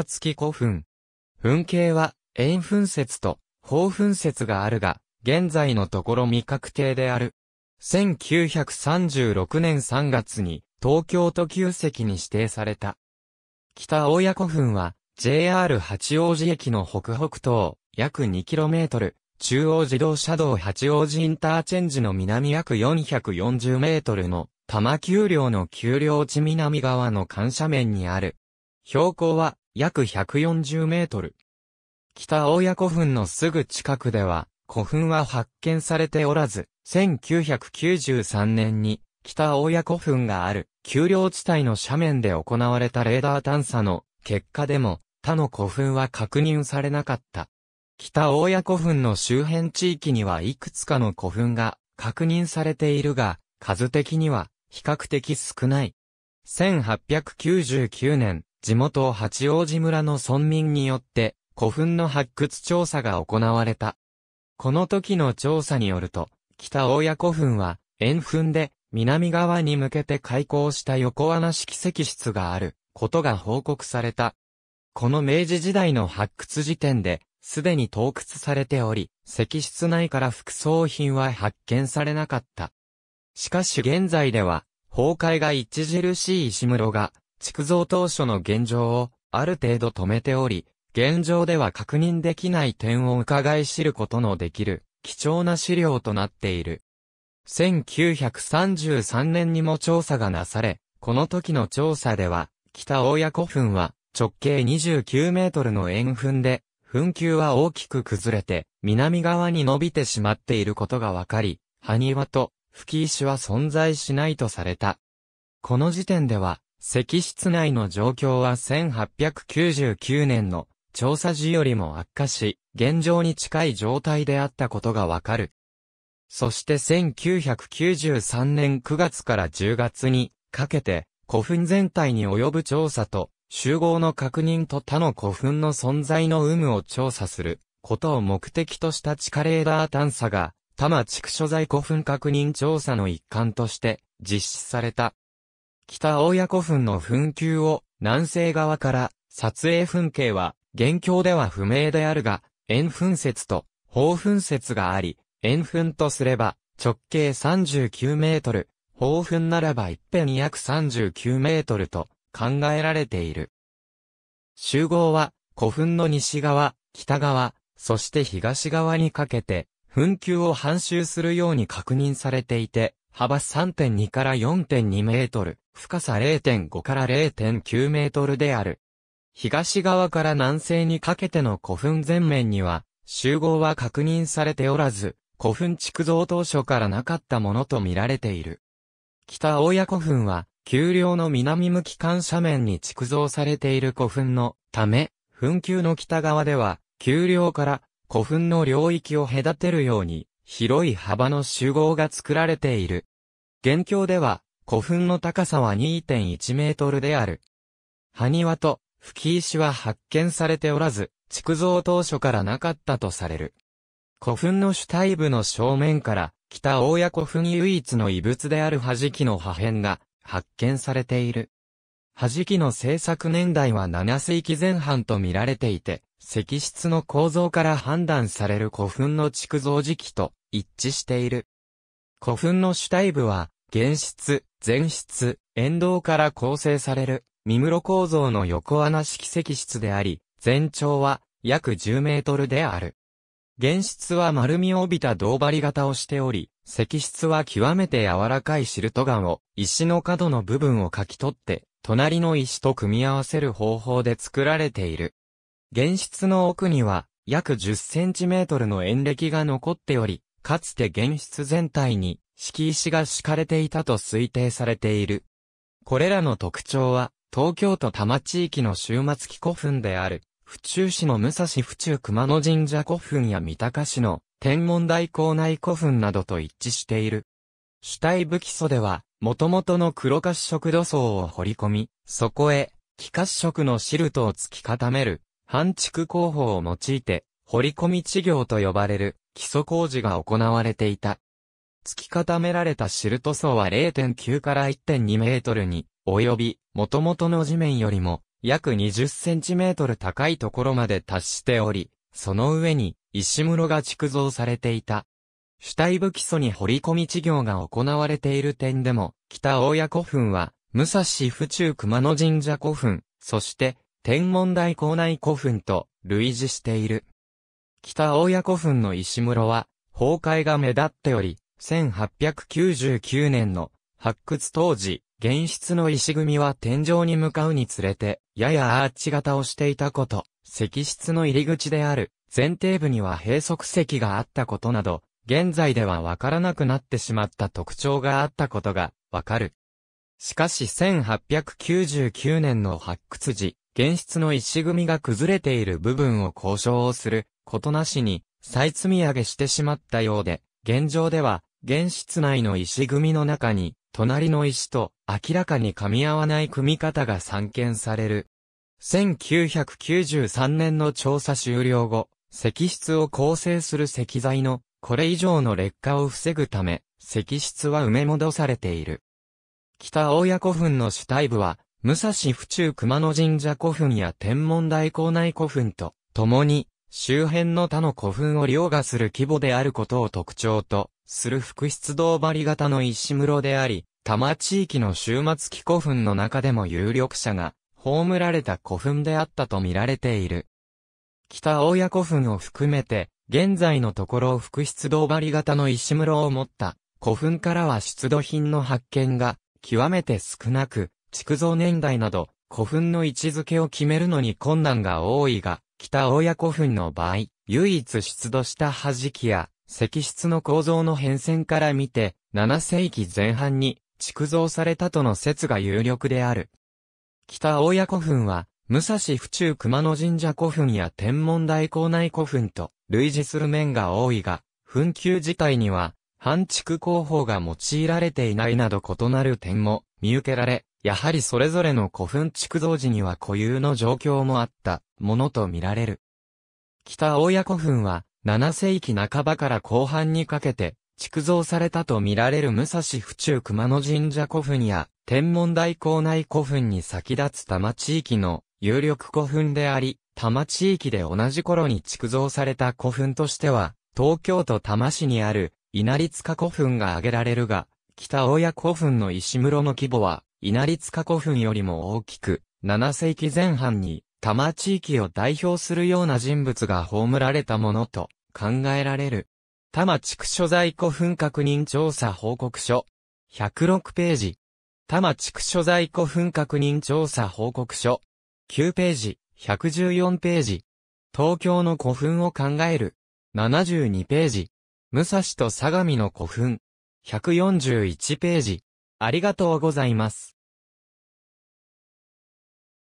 熱き古墳。墳形は、円墳説と、方墳説があるが、現在のところ未確定である。1936年3月に、東京都旧跡に指定された。北大谷古墳は、JR 八王子駅の北北東、約 2km、中央自動車道八王子インターチェンジの南約 440m の、多摩丘陵の丘陵地南側の緩斜面にある。標高は約140メートル。北大谷古墳のすぐ近くでは、古墳は発見されておらず、1993年に北大谷古墳がある丘陵地帯の斜面で行われたレーダー探査の結果でも他の古墳は確認されなかった。北大谷古墳の周辺地域にはいくつかの古墳が確認されているが、数的には比較的少ない。1899年、地元八王子村の村民によって古墳の発掘調査が行われた。この時の調査によると、北大谷古墳は円墳で南側に向けて開港した横穴式石室があることが報告された。この明治時代の発掘時点で、すでに洞窟されており、石室内から副葬品は発見されなかった。しかし現在では、崩壊が著しい石室が築造当初の現状をある程度止めており、現状では確認できない点を伺い知ることのできる貴重な資料となっている。1933年にも調査がなされ、この時の調査では、北大谷古墳は直径29メートルの円墳で、墳丘は大きく崩れて、南側に伸びてしまっていることがわかり、埴輪と吹石は存在しないとされた。この時点では、石室内の状況は1899年の調査時よりも悪化し、現状に近い状態であったことがわかる。そして1993年9月から10月にかけて古墳全体に及ぶ調査と集合の確認と他の古墳の存在の有無を調査することを目的とした地下レーダー探査が多摩地区所在古墳確認調査の一環として実施された。北大谷古墳の墳丘を南西側から撮影風景は、現況では不明であるが、円墳説と、方墳説があり、円墳とすれば、直径39メートル、方墳ならば一辺約39メートルと考えられている。集合は、古墳の西側、北側、そして東側にかけて、墳丘を半周するように確認されていて、幅3.2から4.2メートル、深さ0.5から0.9メートルである。東側から南西にかけての古墳全面には、集合は確認されておらず、古墳築造当初からなかったものと見られている。北大谷古墳は、丘陵の南向き間斜面に築造されている古墳のため、墳丘の北側では、丘陵から古墳の領域を隔てるように、広い幅の集合が作られている。現況では、古墳の高さは2.1メートルである。埴輪と吹石は発見されておらず、築造当初からなかったとされる。古墳の主体部の正面から、北大谷古墳唯一の遺物である弾きの破片が発見されている。弾きの製作年代は7世紀前半と見られていて、石室の構造から判断される古墳の築造時期と一致している。古墳の主体部は、原室、前室、沿道から構成される、三室構造の横穴式石室であり、全長は約10メートルである。原室は丸みを帯びた銅張り型をしており、石室は極めて柔らかいシルト岩を石の角の部分をかき取って、隣の石と組み合わせる方法で作られている。原室の奥には約10センチメートルの円暦が残っており、かつて原室全体に敷石が敷かれていたと推定されている。これらの特徴は、東京都多摩地域の終末期古墳である、府中市の武蔵府中熊野神社古墳や三鷹市の天文台校内古墳などと一致している。主体武器祖では、元々の黒褐色土層を掘り込み、そこへ、気褐色のシルトを突き固める、半築工法を用いて、掘り込み地業と呼ばれる基礎工事が行われていた。突き固められたシルト層は0.9から1.2メートルに及び、元々の地面よりも約20センチメートル高いところまで達しており、その上に石室が築造されていた。主体部基礎に掘り込み地業が行われている点でも、北大谷古墳は、武蔵府中熊野神社古墳、そして、天文台校内古墳と類似している。北大谷古墳の石室は、崩壊が目立っており、1899年の発掘当時、現出の石組みは天井に向かうにつれて、ややアーチ型をしていたこと、石室の入り口である、前提部には閉塞石があったことなど、現在ではわからなくなってしまった特徴があったことが、わかる。しかし1899年の発掘時、現出の石組みが崩れている部分を交渉をすることなしに再積み上げしてしまったようで、現状では現室内の石組みの中に隣の石と明らかに噛み合わない組み方が散見される。1993年の調査終了後、石室を構成する石材のこれ以上の劣化を防ぐため、石室は埋め戻されている。北大谷古墳の主体部は、武蔵府中熊野神社古墳や天文台港内古墳と、共に、周辺の他の古墳を凌駕する規模であることを特徴とする複出動張り型の石室であり、多摩地域の終末期古墳の中でも有力者が葬られた古墳であったと見られている。北大谷古墳を含めて、現在のところ複出動張り型の石室を持った古墳からは出土品の発見が極めて少なく、築造年代など古墳の位置づけを決めるのに困難が多いが、北親古墳の場合、唯一出土した弾きや、石室の構造の変遷から見て、7世紀前半に築造されたとの説が有力である。北大谷古墳は、武蔵府中熊野神社古墳や天文台校内古墳と類似する面が多いが、墳丘自体には、半築工法が用いられていないなど異なる点も見受けられ、やはりそれぞれの古墳築造時には固有の状況もあったものとみられる。北大谷古墳は7世紀半ばから後半にかけて築造されたとみられる武蔵府中熊野神社古墳や天文台校内古墳に先立つ多摩地域の有力古墳であり、多摩地域で同じ頃に築造された古墳としては、東京都多摩市にある稲荷塚古墳が挙げられるが、北大谷古墳の石室の規模は稲荷塚古墳よりも大きく、7世紀前半に、多摩地域を代表するような人物が葬られたものと考えられる。多摩地区所在古墳確認調査報告書。106ページ。多摩地区所在古墳確認調査報告書。9ページ、114ページ。東京の古墳を考える。72ページ。武蔵と相模の古墳。141ページ。ありがとうございます。